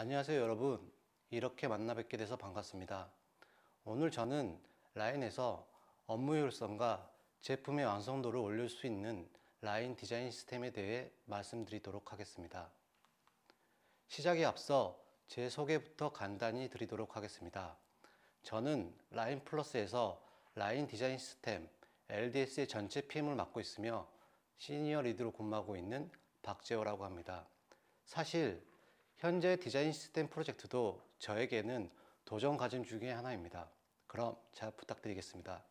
안녕하세요 여러분 이렇게 만나 뵙게 돼서 반갑습니다 오늘 저는 라인에서 업무 효율성과 제품의 완성도를 올릴 수 있는 라인 디자인 시스템에 대해 말씀드리도록 하겠습니다 시작에 앞서 제 소개부터 간단히 드리도록 하겠습니다 저는 라인 플러스에서 라인 디자인 시스템 LDS의 전체 PM을 맡고 있으며 시니어 리드로 근무하고 있는 박재호라고 합니다 사실 현재 디자인 시스템 프로젝트도 저에게는 도전 과정 중의 하나입니다. 그럼 잘 부탁드리겠습니다.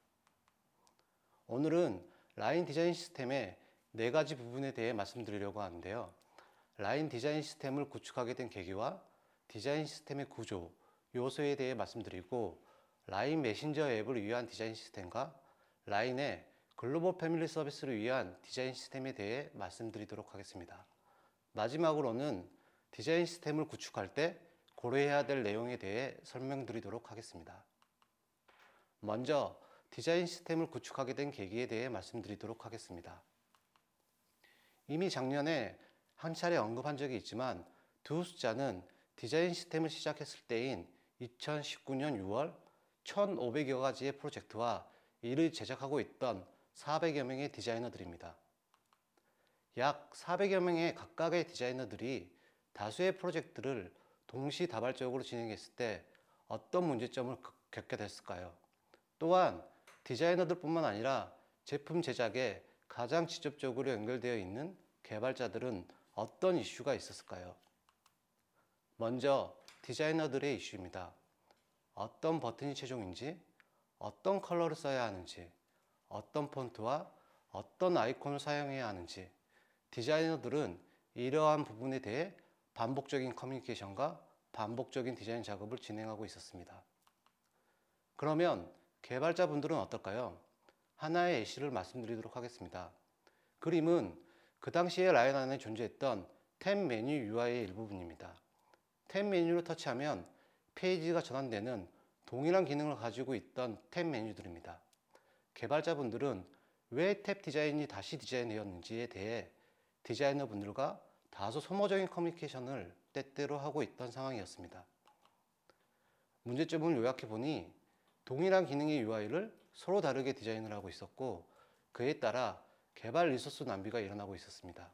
오늘은 라인 디자인 시스템의 네 가지 부분에 대해 말씀드리려고 하는데요. 라인 디자인 시스템을 구축하게 된 계기와 디자인 시스템의 구조, 요소에 대해 말씀드리고 라인 메신저 앱을 위한 디자인 시스템과 라인의 글로벌 패밀리 서비스를 위한 디자인 시스템에 대해 말씀드리도록 하겠습니다. 마지막으로는 디자인 시스템을 구축할 때 고려해야 될 내용에 대해 설명드리도록 하겠습니다. 먼저 디자인 시스템을 구축하게 된 계기에 대해 말씀드리도록 하겠습니다. 이미 작년에 한 차례 언급한 적이 있지만 두 숫자는 디자인 시스템을 시작했을 때인 2019년 6월 1,500여 가지의 프로젝트와 이를 제작하고 있던 400여 명의 디자이너들입니다. 약 400여 명의 각각의 디자이너들이 다수의 프로젝트를 동시다발적으로 진행했을 때 어떤 문제점을 겪게 됐을까요? 또한 디자이너들뿐만 아니라 제품 제작에 가장 직접적으로 연결되어 있는 개발자들은 어떤 이슈가 있었을까요? 먼저 디자이너들의 이슈입니다. 어떤 버튼이 최종인지, 어떤 컬러를 써야 하는지, 어떤 폰트와 어떤 아이콘을 사용해야 하는지 디자이너들은 이러한 부분에 대해 반복적인 커뮤니케이션과 반복적인 디자인 작업을 진행하고 있었습니다. 그러면 개발자분들은 어떨까요? 하나의 예시를 말씀드리도록 하겠습니다. 그림은 그 당시에 라인 안에 존재했던 탭 메뉴 UI의 일부분입니다. 탭 메뉴를 터치하면 페이지가 전환되는 동일한 기능을 가지고 있던 탭 메뉴들입니다. 개발자분들은 왜 탭 디자인이 다시 디자인되었는지에 대해 디자이너분들과 다소 소모적인 커뮤니케이션을 때때로 하고 있던 상황이었습니다. 문제점을 요약해보니 동일한 기능의 UI를 서로 다르게 디자인을 하고 있었고 그에 따라 개발 리소스 낭비가 일어나고 있었습니다.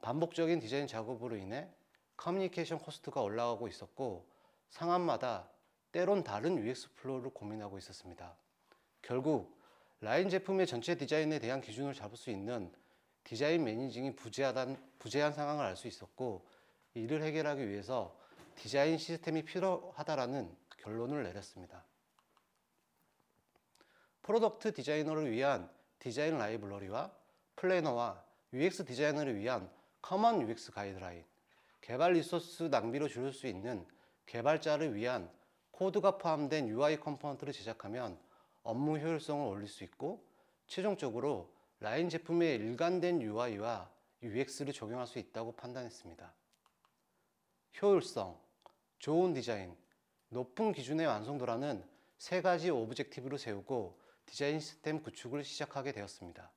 반복적인 디자인 작업으로 인해 커뮤니케이션 코스트가 올라가고 있었고 상황마다 때론 다른 UX 플로우를 고민하고 있었습니다. 결국 라인 제품의 전체 디자인에 대한 기준을 잡을 수 있는 디자인 매니징이 부재하단, 부재한 상황을 알 수 있었고 이를 해결하기 위해서 디자인 시스템이 필요하다라는 결론을 내렸습니다. 프로덕트 디자이너를 위한 디자인 라이블러리와 플래너와 UX 디자이너를 위한 커먼 UX 가이드라인, 개발 리소스 낭비로 줄일 수 있는 개발자를 위한 코드가 포함된 UI 컴포넌트를 제작하면 업무 효율성을 올릴 수 있고 최종적으로 라인 제품의 일관된 UI와 UX를 적용할 수 있다고 판단했습니다. 효율성, 좋은 디자인, 높은 기준의 완성도라는 세 가지 오브젝티브로 세우고 디자인 시스템 구축을 시작하게 되었습니다.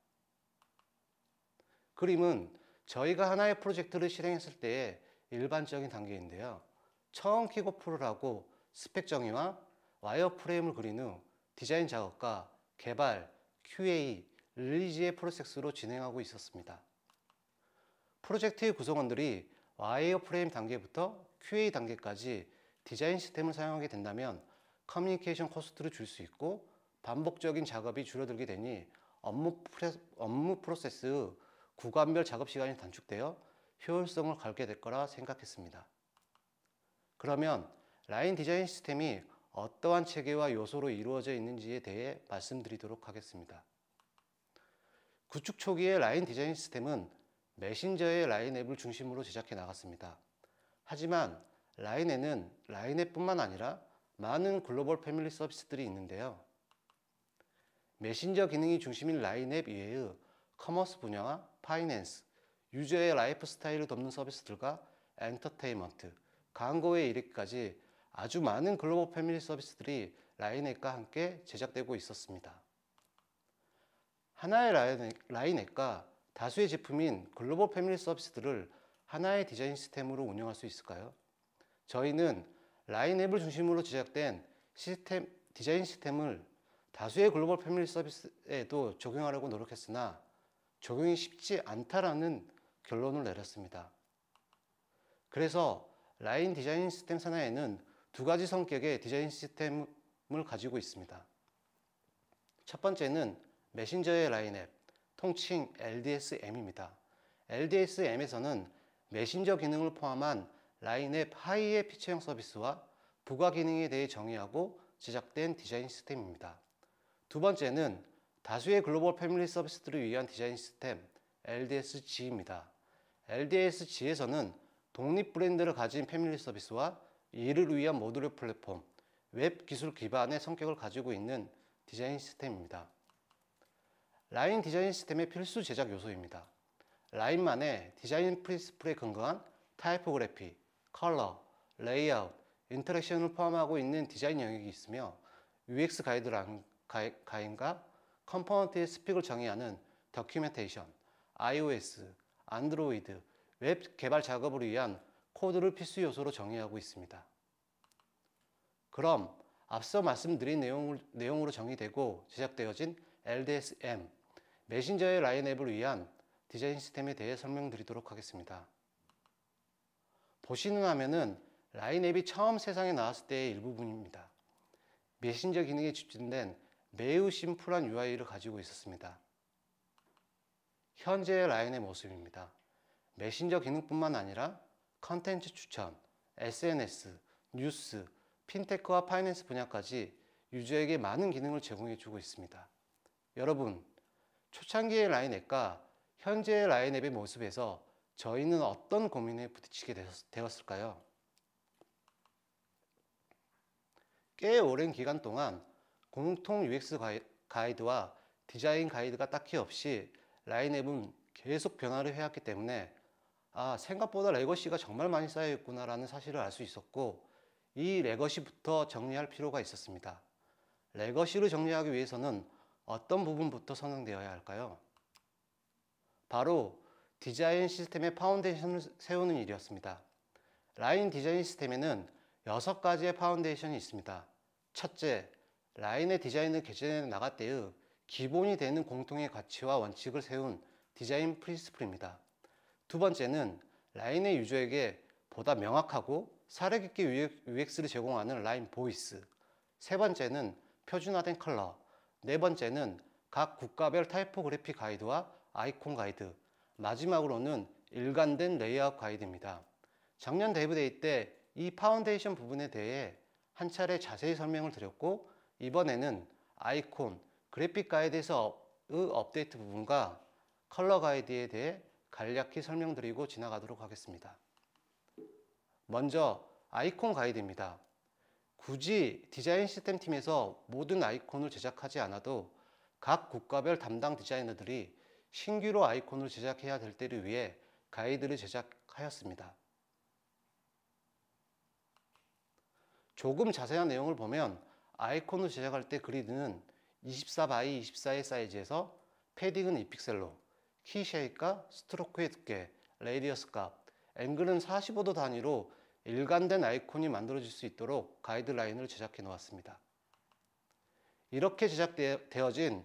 그림은 저희가 하나의 프로젝트를 실행했을 때의 일반적인 단계인데요. 처음 킥오프를 하고 스펙 정의와 와이어프레임을 그린 후 디자인 작업과 개발, QA, 릴리즈의 프로세스로 진행하고 있었습니다. 프로젝트의 구성원들이 와이어프레임 단계부터 QA 단계까지 디자인 시스템을 사용하게 된다면 커뮤니케이션 코스트를 줄 수 있고 반복적인 작업이 줄어들게 되니 업무, 프레 업무 프로세스 구간별 작업 시간이 단축되어 효율성을 갖게 될 거라 생각했습니다. 그러면 라인 디자인 시스템이 어떠한 체계와 요소로 이루어져 있는지에 대해 말씀드리도록 하겠습니다. 구축 초기의 라인 디자인 시스템은 메신저의 라인 앱을 중심으로 제작해 나갔습니다. 하지만 라인에는 라인 앱뿐만 아니라 많은 글로벌 패밀리 서비스들이 있는데요. 메신저 기능이 중심인 라인 앱 이외의 커머스 분야와 파이낸스, 유저의 라이프 스타일을 돕는 서비스들과 엔터테인먼트, 광고에 이르기까지 아주 많은 글로벌 패밀리 서비스들이 라인 앱과 함께 제작되고 있었습니다. 하나의 라인앱과 다수의 제품인 글로벌 패밀리 서비스들을 하나의 디자인 시스템으로 운영할 수 있을까요? 저희는 라인앱을 중심으로 제작된 시스템, 디자인 시스템을 다수의 글로벌 패밀리 서비스에도 적용하려고 노력했으나 적용이 쉽지 않다라는 결론을 내렸습니다. 그래서 라인 디자인 시스템 산하에는 두 가지 성격의 디자인 시스템을 가지고 있습니다. 첫 번째는 메신저의 라인앱, 통칭 LDSM입니다. LDSM에서는 메신저 기능을 포함한 라인앱 하이의 피처형 서비스와 부가 기능에 대해 정의하고 제작된 디자인 시스템입니다. 두 번째는 다수의 글로벌 패밀리 서비스들을 위한 디자인 시스템 LDSG입니다. LDSG에서는 독립 브랜드를 가진 패밀리 서비스와 이를 위한 모듈 플랫폼, 웹 기술 기반의 성격을 가지고 있는 디자인 시스템입니다. 라인 디자인 시스템의 필수 제작 요소입니다. 라인만의 디자인 프린스플에 근거한 타이포그래피, 컬러, 레이아웃, 인터랙션을 포함하고 있는 디자인 영역이 있으며 UX 가이드라 가인과 컴포넌트의 스펙을 정의하는 더큐멘테이션, iOS, 안드로이드, 웹 개발 작업을 위한 코드를 필수 요소로 정의하고 있습니다. 그럼 앞서 말씀드린 내용을, 내용으로 정의되고 제작되어진 LDSM, 메신저의 라인앱을 위한 디자인 시스템에 대해 설명드리도록 하겠습니다. 보시는 화면은 라인앱이 처음 세상에 나왔을 때의 일부분입니다. 메신저 기능에 집중된 매우 심플한 UI를 가지고 있었습니다. 현재의 라인의 모습입니다. 메신저 기능뿐만 아니라 컨텐츠 추천, SNS, 뉴스, 핀테크와 파이낸스 분야까지 유저에게 많은 기능을 제공해주고 있습니다. 여러분, 초창기의 라인앱과 현재의 라인앱의 모습에서 저희는 어떤 고민에 부딪히게 되었을까요? 꽤 오랜 기간 동안 공통 UX 가이드와 디자인 가이드가 딱히 없이 라인앱은 계속 변화를 해왔기 때문에 아 생각보다 레거시가 정말 많이 쌓여 있구나 라는 사실을 알 수 있었고 이 레거시부터 정리할 필요가 있었습니다 레거시를 정리하기 위해서는 어떤 부분부터 선행되어야 할까요? 바로 디자인 시스템의 파운데이션을 세우는 일이었습니다. 라인 디자인 시스템에는 6가지의 파운데이션이 있습니다. 첫째, 라인의 디자인을 개진해 나갈 때의 기본이 되는 공통의 가치와 원칙을 세운 디자인 프린스플입니다. 두 번째는 라인의 유저에게 보다 명확하고 사례깊게 UX를 제공하는 라인 보이스. 세 번째는 표준화된 컬러. 네 번째는 각 국가별 타이포그래피 가이드와 아이콘 가이드, 마지막으로는 일관된 레이아웃 가이드입니다. 작년 데이브데이 때 이 파운데이션 부분에 대해 한 차례 자세히 설명을 드렸고 이번에는 아이콘, 그래픽 가이드에서의 업데이트 부분과 컬러 가이드에 대해 간략히 설명드리고 지나가도록 하겠습니다. 먼저 아이콘 가이드입니다. 굳이 디자인 시스템 팀에서 모든 아이콘을 제작하지 않아도 각 국가별 담당 디자이너들이 신규로 아이콘을 제작해야 될 때를 위해 가이드를 제작하였습니다. 조금 자세한 내용을 보면 아이콘을 제작할 때 그리드는 24x24의 사이즈에서 패딩은 2픽셀로, 키 쉐입과 스트로크의 두께, 레이디어스 값, 앵글은 45도 단위로 일관된 아이콘이 만들어질 수 있도록 가이드라인을 제작해 놓았습니다. 이렇게 제작되어진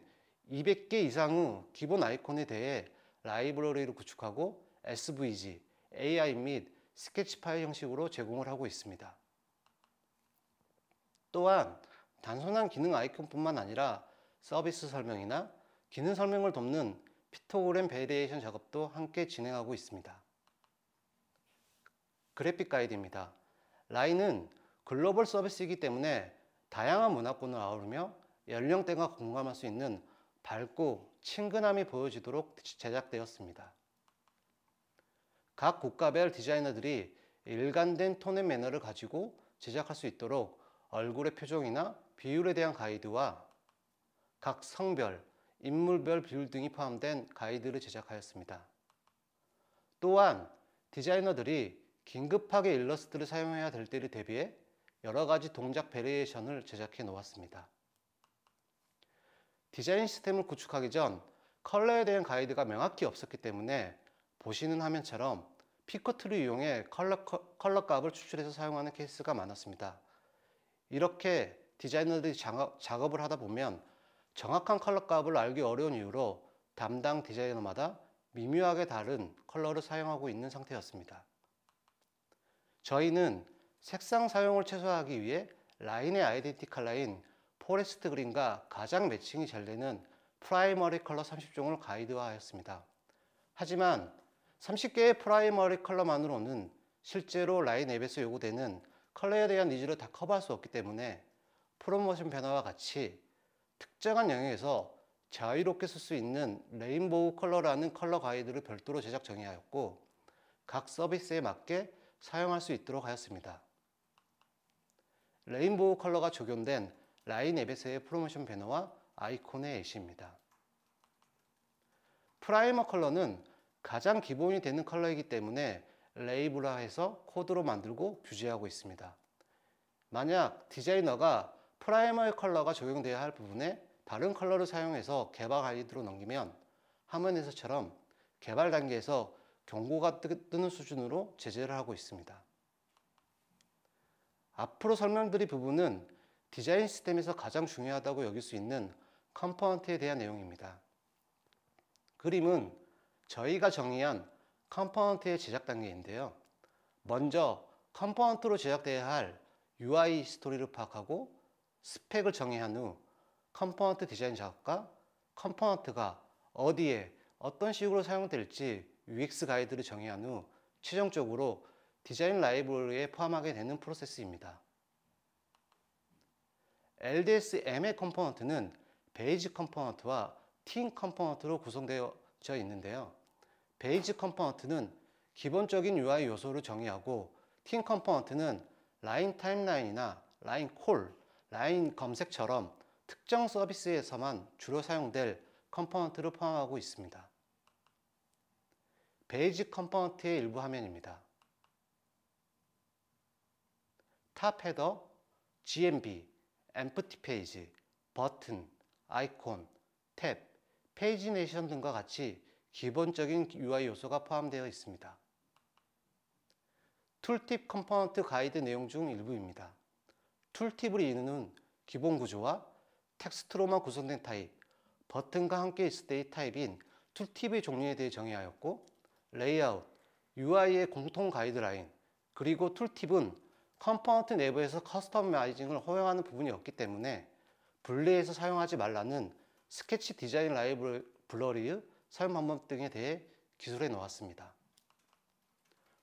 200개 이상의 기본 아이콘에 대해 라이브러리를 구축하고 SVG, AI 및 스케치 파일 형식으로 제공을 하고 있습니다. 또한 단순한 기능 아이콘뿐만 아니라 서비스 설명이나 기능 설명을 돕는 피토그램 베리에이션 작업도 함께 진행하고 있습니다. 그래픽 가이드입니다. 라인은 글로벌 서비스이기 때문에 다양한 문화권을 아우르며 연령대가 공감할 수 있는 밝고 친근함이 보여지도록 제작되었습니다. 각 국가별 디자이너들이 일관된 톤앤 매너를 가지고 제작할 수 있도록 얼굴의 표정이나 비율에 대한 가이드와 각 성별, 인물별 비율 등이 포함된 가이드를 제작하였습니다. 또한 디자이너들이 긴급하게 일러스트를 사용해야 될 때를 대비해 여러 가지 동작 베리에이션을 제작해 놓았습니다. 디자인 시스템을 구축하기 전 컬러에 대한 가이드가 명확히 없었기 때문에 보시는 화면처럼 피커트를 이용해 컬러, 컬러 값을 추출해서 사용하는 케이스가 많았습니다. 이렇게 디자이너들이 작업, 을 하다 보면 정확한 컬러 값을 알기 어려운 이유로 담당 디자이너마다 미묘하게 다른 컬러를 사용하고 있는 상태였습니다. 저희는 색상 사용을 최소화하기 위해 라인의 아이덴티 컬러인 포레스트 그린과 가장 매칭이 잘 되는 프라이머리 컬러 30종을 가이드화하였습니다. 하지만 30개의 프라이머리 컬러만으로는 실제로 라인 앱에서 요구되는 컬러에 대한 니즈를 다 커버할 수 없기 때문에 프로모션 변화와 같이 특정한 영역에서 자유롭게 쓸 수 있는 레인보우 컬러라는 컬러 가이드를 별도로 제작 정의하였고 각 서비스에 맞게 사용할 수 있도록 하였습니다. 레인보우 컬러가 적용된 라인 앱에서의 프로모션 배너와 아이콘의 예시입니다. 프라이머 컬러는 가장 기본이 되는 컬러이기 때문에 레이블화해서 코드로 만들고 규제하고 있습니다. 만약 디자이너가 프라이머의 컬러가 적용되어야 할 부분에 다른 컬러를 사용해서 개발 가이드로 넘기면 화면에서처럼 개발 단계에서 경고가 뜨는 수준으로 제재를 하고 있습니다. 앞으로 설명드릴 부분은 디자인 시스템에서 가장 중요하다고 여길 수 있는 컴포넌트에 대한 내용입니다. 그림은 저희가 정의한 컴포넌트의 제작 단계인데요. 먼저 컴포넌트로 제작되어야 할 UI 스토리를 파악하고 스펙을 정의한 후 컴포넌트 디자인 작업과 컴포넌트가 어디에 어떤 식으로 사용될지 UX 가이드를 정의한 후 최종적으로 디자인 라이브러리에 포함하게 되는 프로세스입니다. LDSM의 컴포넌트는 베이지 컴포넌트와 틴 컴포넌트로 구성되어 있는데요. 베이지 컴포넌트는 기본적인 UI 요소를 정의하고 틴 컴포넌트는 라인 타임라인이나 라인 콜, 라인 검색처럼 특정 서비스에서만 주로 사용될 컴포넌트를 포함하고 있습니다. 베이직 컴포넌트의 일부 화면입니다. 탑 헤더, GMB, 엠프티 페이지, 버튼, 아이콘, 탭, 페이지 내이션 등과 같이 기본적인 UI 요소가 포함되어 있습니다. 툴팁 컴포넌트 가이드 내용 중 일부입니다. 툴팁을 이루는 기본 구조와 텍스트로만 구성된 타입, 버튼과 함께 있을 때의 타입인 툴팁의 종류에 대해 정의하였고 레이아웃, UI의 공통 가이드라인, 그리고 툴팁은 컴포넌트 내부에서 커스터마이징을 허용하는 부분이 없기 때문에 분리해서 사용하지 말라는 스케치 디자인 라이브 블러리의 사용 방법 등에 대해 기술해 놓았습니다.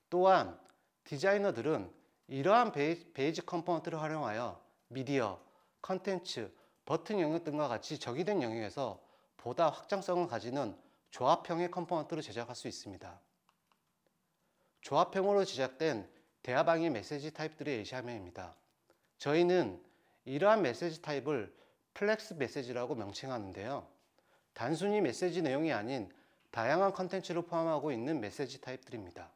또한 디자이너들은 이러한 베이, 베이직 컴포넌트를 활용하여 미디어, 컨텐츠, 버튼 영역 등과 같이 적이된 영역에서 보다 확장성을 가지는 조합형의 컴포넌트로 제작할 수 있습니다. 조합형으로 제작된 대화방의 메시지 타입들의 예시화면입니다. 저희는 이러한 메시지 타입을 플렉스 메시지라고 명칭하는데요. 단순히 메시지 내용이 아닌 다양한 컨텐츠를 포함하고 있는 메시지 타입들입니다.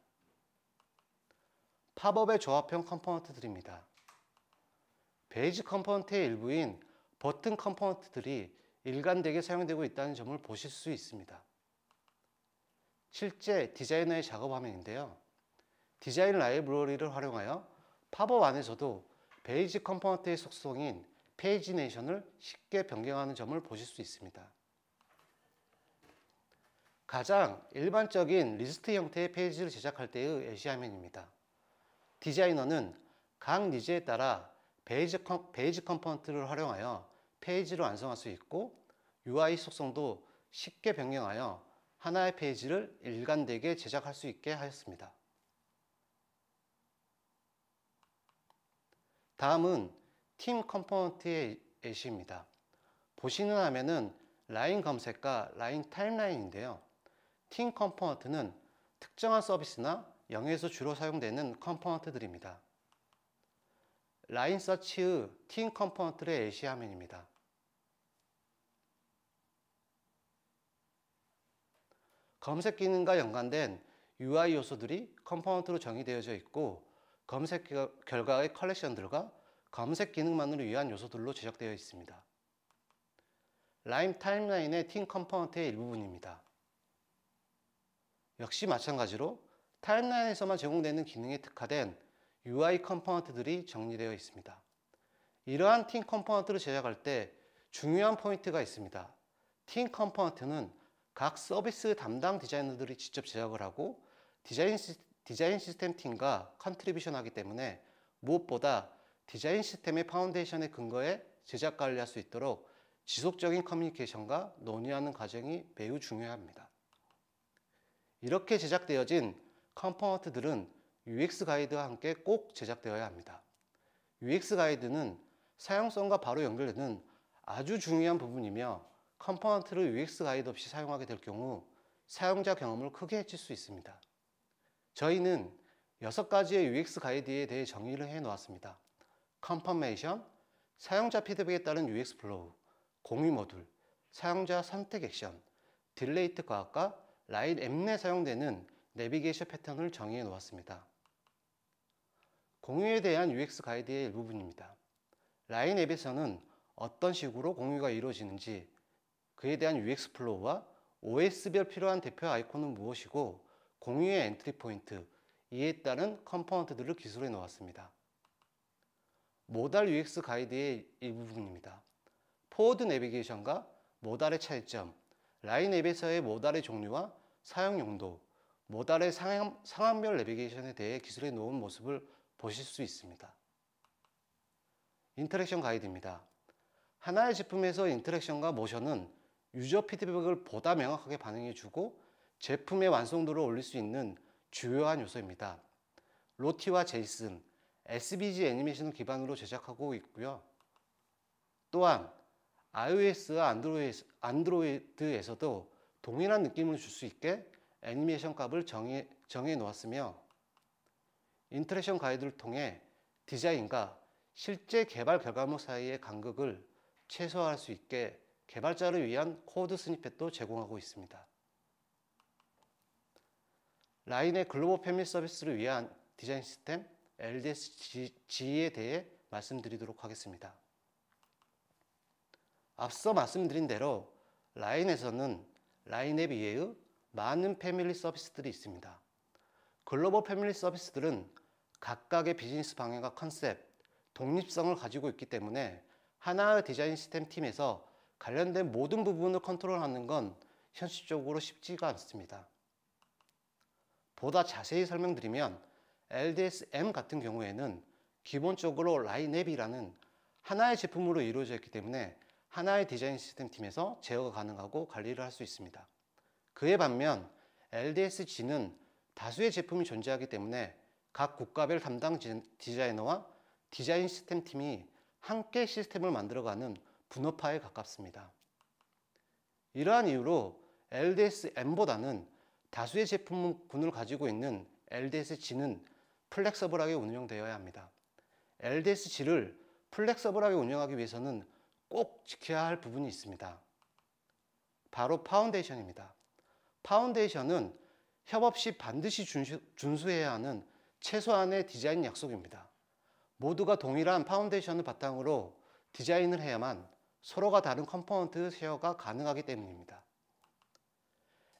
팝업의 조합형 컴포넌트들입니다. 베이지 컴포넌트의 일부인 버튼 컴포넌트들이 일관되게 사용되고 있다는 점을 보실 수 있습니다. 실제 디자이너의 작업 화면인데요. 디자인 라이브러리를 활용하여 팝업 안에서도 베이지 컴포넌트의 속성인 페이지네이션을 쉽게 변경하는 점을 보실 수 있습니다. 가장 일반적인 리스트 형태의 페이지를 제작할 때의 예시 화면입니다. 디자이너는 각 니즈에 따라 베이지, 컴, 베이지 컴포넌트를 활용하여 페이지를 완성할 수 있고 UI 속성도 쉽게 변경하여 하나의 페이지를 일관되게 제작할 수 있게 하였습니다. 다음은 팀 컴포넌트의 예시입니다. 보시는 화면은 라인 검색과 라인 타임라인인데요. 팀 컴포넌트는 특정한 서비스나 영에서 주로 사용되는 컴포넌트들입니다. 라인 서치의 팀 컴포넌트의 예시 화면입니다. 검색 기능과 연관된 UI 요소들이 컴포넌트로 정의되어져 있고 검색 결과의 컬렉션들과 검색 기능만으로 위한 요소들로 제작되어 있습니다. 라임 타임라인의 팀 컴포넌트의 일부분입니다. 역시 마찬가지로 타임라인에서만 제공되는 기능에 특화된 UI 컴포넌트들이 정리되어 있습니다. 이러한 팀 컴포넌트를 제작할 때 중요한 포인트가 있습니다. 팀 컴포넌트는 각 서비스 담당 디자이너들이 직접 제작을 하고 디자인, 시, 디자인 시스템 팀과 컨트리뷰션 하기 때문에 무엇보다 디자인 시스템의 파운데이션의 근거에 제작 관리할 수 있도록 지속적인 커뮤니케이션과 논의하는 과정이 매우 중요합니다. 이렇게 제작되어진 컴포넌트들은 UX 가이드와 함께 꼭 제작되어야 합니다. UX 가이드는 사용성과 바로 연결되는 아주 중요한 부분이며 컴포넌트를 UX 가이드 없이 사용하게 될 경우 사용자 경험을 크게 해칠 수 있습니다. 저희는 6가지의 UX 가이드에 대해 정의를 해 놓았습니다. 컨퍼메이션, 사용자 피드백에 따른 UX 플로우, 공유 모듈, 사용자 선택 액션, 딜레이트 과학과 라인 앱내 사용되는 내비게이션 패턴을 정의해 놓았습니다. 공유에 대한 UX 가이드의 일부분입니다. 라인 앱에서는 어떤 식으로 공유가 이루어지는지 그에 대한 UX 플로우와 OS별 필요한 대표 아이콘은 무엇이고 공유의 엔트리 포인트, 이에 따른 컴포넌트들을 기술해 놓았습니다. 모달 UX 가이드의 일부분입니다. 포워드 내비게이션과 모달의 차이점, 라인 앱에서의 모달의 종류와 사용 용도, 모달의 상황, 상황별 내비게이션에 대해 기술해 놓은 모습을 보실 수 있습니다. 인터랙션 가이드입니다. 하나의 제품에서 인터랙션과 모션은 유저 피드백을 보다 명확하게 반응해주고 제품의 완성도를 올릴 수 있는 주요한 요소입니다. 로티와 제이슨, SBG 애니메이션을 기반으로 제작하고 있고요. 또한 iOS와 안드로이드, 안드로이드에서도 동일한 느낌을 줄 수 있게 애니메이션 값을 정해, 정해 놓았으며 인터랙션 가이드를 통해 디자인과 실제 개발 결과물 사이의 간극을 최소화할 수 있게 개발자를 위한 코드 스니펫도 제공하고 있습니다. 라인의 글로벌 패밀리 서비스를 위한 디자인 시스템 LDSG에 대해 말씀드리도록 하겠습니다. 앞서 말씀드린 대로 라인에서는 라인에 비해 많은 패밀리 서비스들이 있습니다. 글로벌 패밀리 서비스들은 각각의 비즈니스 방향과 컨셉, 독립성을 가지고 있기 때문에 하나의 디자인 시스템 팀에서 관련된 모든 부분을 컨트롤하는 건 현실적으로 쉽지가 않습니다. 보다 자세히 설명드리면 LDSM 같은 경우에는 기본적으로 라인앱이라는 하나의 제품으로 이루어져 있기 때문에 하나의 디자인 시스템 팀에서 제어가 가능하고 관리를 할 수 있습니다. 그에 반면 LDSG는 다수의 제품이 존재하기 때문에 각 국가별 담당 디자이너와 디자인 시스템 팀이 함께 시스템을 만들어가는 분업화에 가깝습니다. 이러한 이유로 LDS-M보다는 다수의 제품군을 가지고 있는 LDS-G는 플렉서블하게 운영되어야 합니다. LDS-G를 플렉서블하게 운영하기 위해서는 꼭 지켜야 할 부분이 있습니다. 바로 파운데이션입니다. 파운데이션은 협업 시 반드시 준수, 해야 하는 최소한의 디자인 약속입니다. 모두가 동일한 파운데이션을 바탕으로 디자인을 해야만 서로가 다른 컴포넌트 쉐어가 가능하기 때문입니다.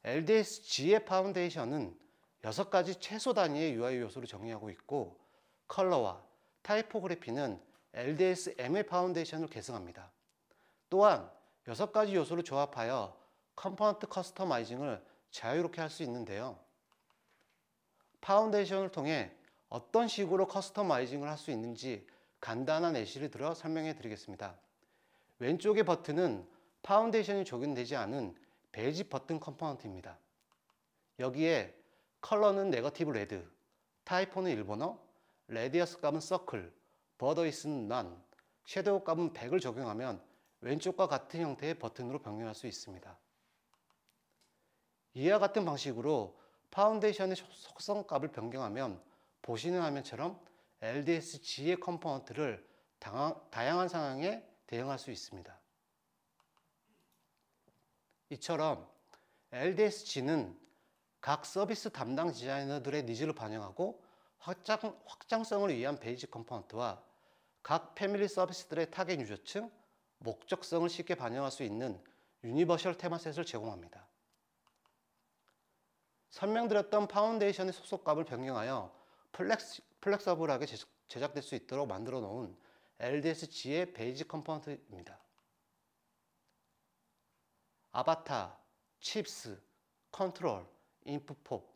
LDS-G의 파운데이션은 6가지 최소 단위의 UI 요소를 정의하고 있고 컬러와 타이포그래피는 LDS-M의 파운데이션을 계승합니다. 또한 6가지 요소를 조합하여 컴포넌트 커스터마이징을 자유롭게 할 수 있는데요. 파운데이션을 통해 어떤 식으로 커스터마이징을 할 수 있는지 간단한 예시를 들어 설명해 드리겠습니다. 왼쪽의 버튼은 파운데이션이 적용되지 않은 베이지 버튼 컴포넌트입니다. 여기에 컬러는 네거티브 레드, 타이포는 일본어, 레디어스 값은 서클, 버더이스는 난, 섀도우 값은 100을 적용하면 왼쪽과 같은 형태의 버튼으로 변경할 수 있습니다. 이와 같은 방식으로 파운데이션의 속성 값을 변경하면 보시는 화면처럼 LDS-G의 컴포넌트를 다양한 상황에 대응할 수 있습니다. 이처럼 LDSG는 각 서비스 담당 디자이너들의 니즈를 반영하고 확장, 확장성을 위한 베이직 컴포넌트와 각 패밀리 서비스들의 타겟 유저층, 목적성을 쉽게 반영할 수 있는 유니버셜 테마셋을 제공합니다. 설명드렸던 파운데이션의 소속값을 변경하여 플렉스, 플렉서블하게 제작, 제작될 수 있도록 만들어 놓은 LDSG의 베이직 컴포넌트입니다. 아바타, 칩스, 컨트롤, 인풋폭,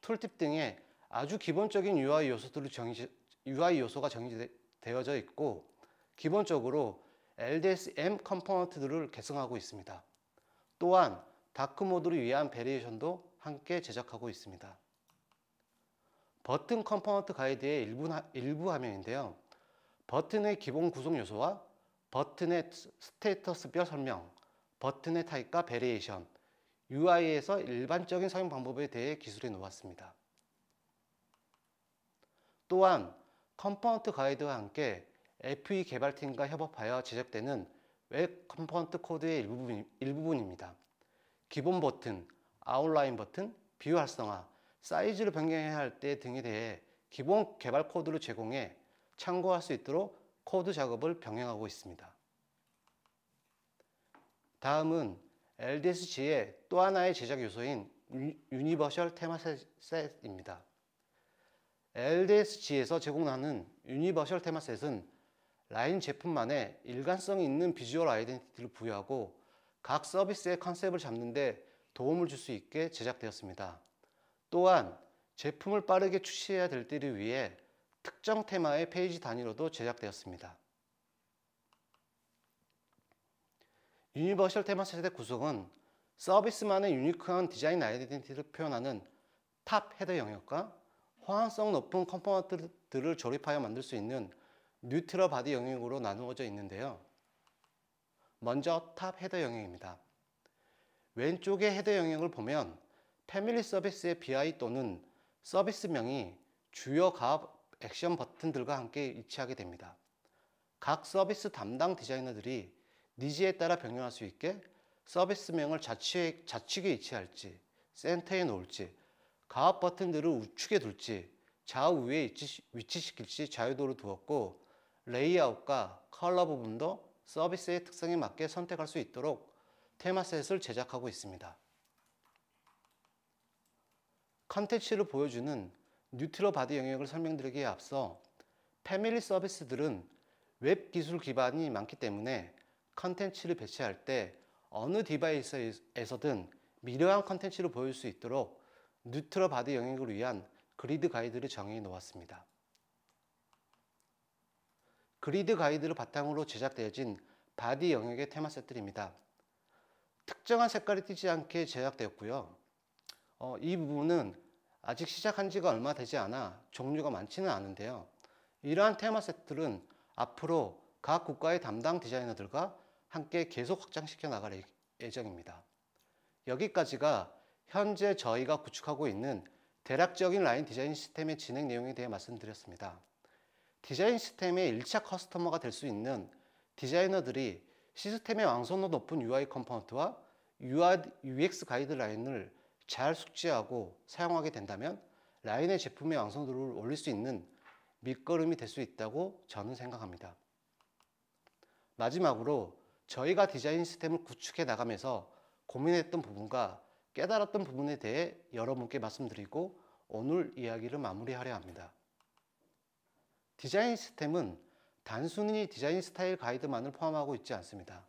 툴팁 등의 아주 기본적인 UI 요소들이 정지, UI 요소가 정의되어져 있고 기본적으로 LDSM 컴포넌트들을 계승하고 있습니다. 또한 다크 모드를 위한 베리에이션도 함께 제작하고 있습니다. 버튼 컴포넌트 가이드의 일부, 일부 화면인데요. 버튼의 기본 구성 요소와 버튼의 스테이터스별 설명, 버튼의 타입과 베리에이션, UI에서 일반적인 사용 방법에 대해 기술해 놓았습니다. 또한 컴포넌트 가이드와 함께 FE 개발팀과 협업하여 제작되는 웹 컴포넌트 코드의 일부분, 입니다 기본 버튼, 아웃라인 버튼, 비 활성화, 사이즈를 변경해야 할 때 등에 대해 기본 개발 코드를 제공해 참고할 수 있도록 코드 작업을 병행하고 있습니다. 다음은 LDSG의 또 하나의 제작 요소인 유니버셜 테마셋입니다. LDSG에서 제공하는 유니버셜 테마셋은 라인 제품만의 일관성이 있는 비주얼 아이덴티티를 부여하고 각 서비스의 컨셉을 잡는데 도움을 줄 수 있게 제작되었습니다. 또한 제품을 빠르게 출시해야 될 때를 위해 특정 테마의 페이지 단위로도 제작되었습니다. 유니버셜 테마 세대 구성은 서비스만의 유니크한 디자인 아이덴티티를 표현하는 탑 헤더 영역과 호환성 높은 컴포넌트들을 조립하여 만들 수 있는 뉴트럴 바디 영역으로 나누어져 있는데요. 먼저 탑 헤더 영역입니다. 왼쪽의 헤더 영역을 보면 패밀리 서비스의 BI 또는 서비스명이 주요 액션 버튼들과 함께 위치하게 됩니다. 각 서비스 담당 디자이너들이 니즈에 따라 변경할 수 있게 서비스명을 좌측에, 좌측에 일치할지, 센터에 놓을지, 가업 버튼들을 우측에 둘지, 좌우 에 위치, 위치시킬지 자유도를 두었고 레이아웃과 컬러 부분도 서비스의 특성에 맞게 선택할 수 있도록 테마셋을 제작하고 있습니다. 컨텐츠를 보여주는 뉴트로 바디 영역을 설명드리기에 앞서 패밀리 서비스들은 웹 기술 기반이 많기 때문에 컨텐츠를 배치할 때 어느 디바이스에서든 미려한 컨텐츠를 보일 수 있도록 뉴트로 바디 영역을 위한 그리드 가이드를 정해 놓았습니다. 그리드 가이드를 바탕으로 제작되어진 바디 영역의 테마 세트입니다 특정한 색깔이 띄지 않게 제작되었고요. 어, 이 부분은 아직 시작한 지가 얼마 되지 않아 종류가 많지는 않은데요. 이러한 테마 세트들은 앞으로 각 국가의 담당 디자이너들과 함께 계속 확장시켜 나갈 예, 예정입니다. 여기까지가 현재 저희가 구축하고 있는 대략적인 라인 디자인 시스템의 진행 내용에 대해 말씀드렸습니다. 디자인 시스템의 1차 커스터머가 될 수 있는 디자이너들이 시스템의 완성도 높은 UI 컴포넌트와 UX 가이드라인을 잘 숙지하고 사용하게 된다면 라인의 제품의 완성도를 올릴 수 있는 밑거름이 될 수 있다고 저는 생각합니다. 마지막으로 저희가 디자인 시스템을 구축해 나가면서 고민했던 부분과 깨달았던 부분에 대해 여러분께 말씀드리고 오늘 이야기를 마무리하려 합니다. 디자인 시스템은 단순히 디자인 스타일 가이드만을 포함하고 있지 않습니다.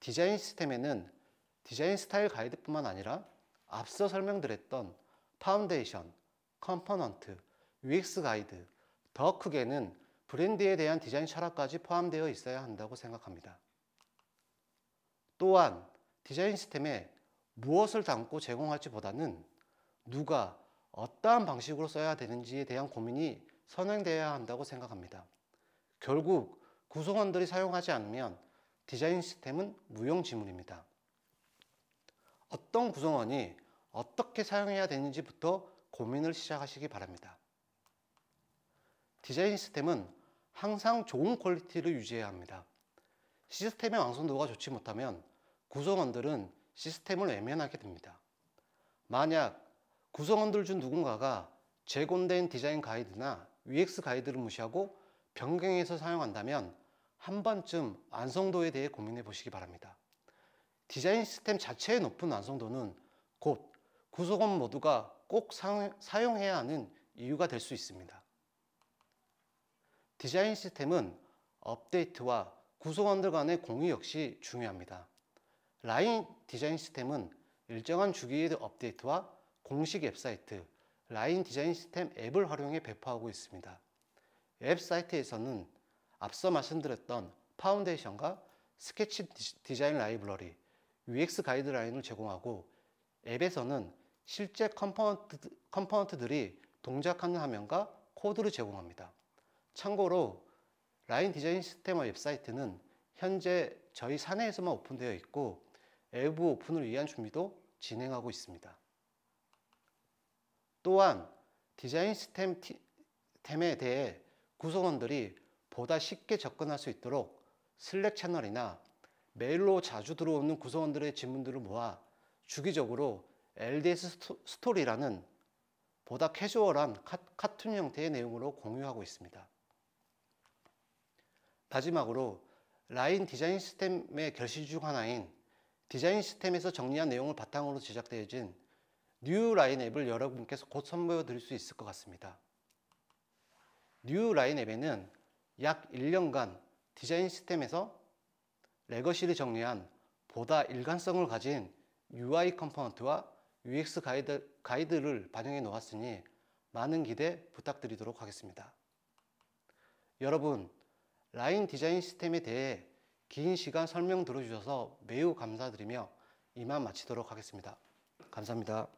디자인 시스템에는 디자인 스타일 가이드뿐만 아니라 앞서 설명드렸던 파운데이션, 컴포넌트, 위엑스 가이드, 더 크게는 브랜드에 대한 디자인 철학까지 포함되어 있어야 한다고 생각합니다. 또한 디자인 시스템에 무엇을 담고 제공할지보다는 누가 어떠한 방식으로 써야 되는지에 대한 고민이 선행되어야 한다고 생각합니다. 결국 구성원들이 사용하지 않으면 디자인 시스템은 무용지물입니다. 어떤 구성원이 어떻게 사용해야 되는지부터 고민을 시작하시기 바랍니다. 디자인 시스템은 항상 좋은 퀄리티를 유지해야 합니다. 시스템의 완성도가 좋지 못하면 구성원들은 시스템을 외면하게 됩니다. 만약 구성원들 중 누군가가 제공된 디자인 가이드나 UX 가이드를 무시하고 변경해서 사용한다면 한 번쯤 완성도에 대해 고민해 보시기 바랍니다. 디자인 시스템 자체의 높은 완성도는 곧 구성원 모두가 꼭 사용해야 하는 이유가 될 수 있습니다. 디자인 시스템은 업데이트와 구성원들 간의 공유 역시 중요합니다. 라인 디자인 시스템은 일정한 주기의 업데이트와 공식 웹사이트, 라인 디자인 시스템 앱을 활용해 배포하고 있습니다. 웹사이트에서는 앞서 말씀드렸던 파운데이션과 스케치 디자인 라이브러리, UX 가이드라인을 제공하고 앱에서는 실제 컴포넌트, 컴포넌트들이 동작하는 화면과 코드를 제공합니다. 참고로 라인 디자인 시스템 웹사이트는 현재 저희 사내에서만 오픈되어 있고 앱 오픈을 위한 준비도 진행하고 있습니다. 또한 디자인 시스템에 대해 구성원들이 보다 쉽게 접근할 수 있도록 슬랙 채널이나 메일로 자주 들어오는 구성원들의 질문들을 모아 주기적으로 LDS 스토리라는 보다 캐주얼한 카툰 형태의 내용으로 공유하고 있습니다. 마지막으로 라인 디자인 시스템의 결실 중 하나인 디자인 시스템에서 정리한 내용을 바탕으로 제작되어진 뉴 라인 앱을 여러분께서 곧 선보여 드릴 수 있을 것 같습니다. 뉴 라인 앱에는 약 1년간 디자인 시스템에서 레거실이 정리한 보다 일관성을 가진 UI 컴포넌트와 UX 가이드, 가이드를 반영해 놓았으니 많은 기대 부탁드리도록 하겠습니다. 여러분, 라인 디자인 시스템에 대해 긴 시간 설명 들어주셔서 매우 감사드리며 이만 마치도록 하겠습니다. 감사합니다.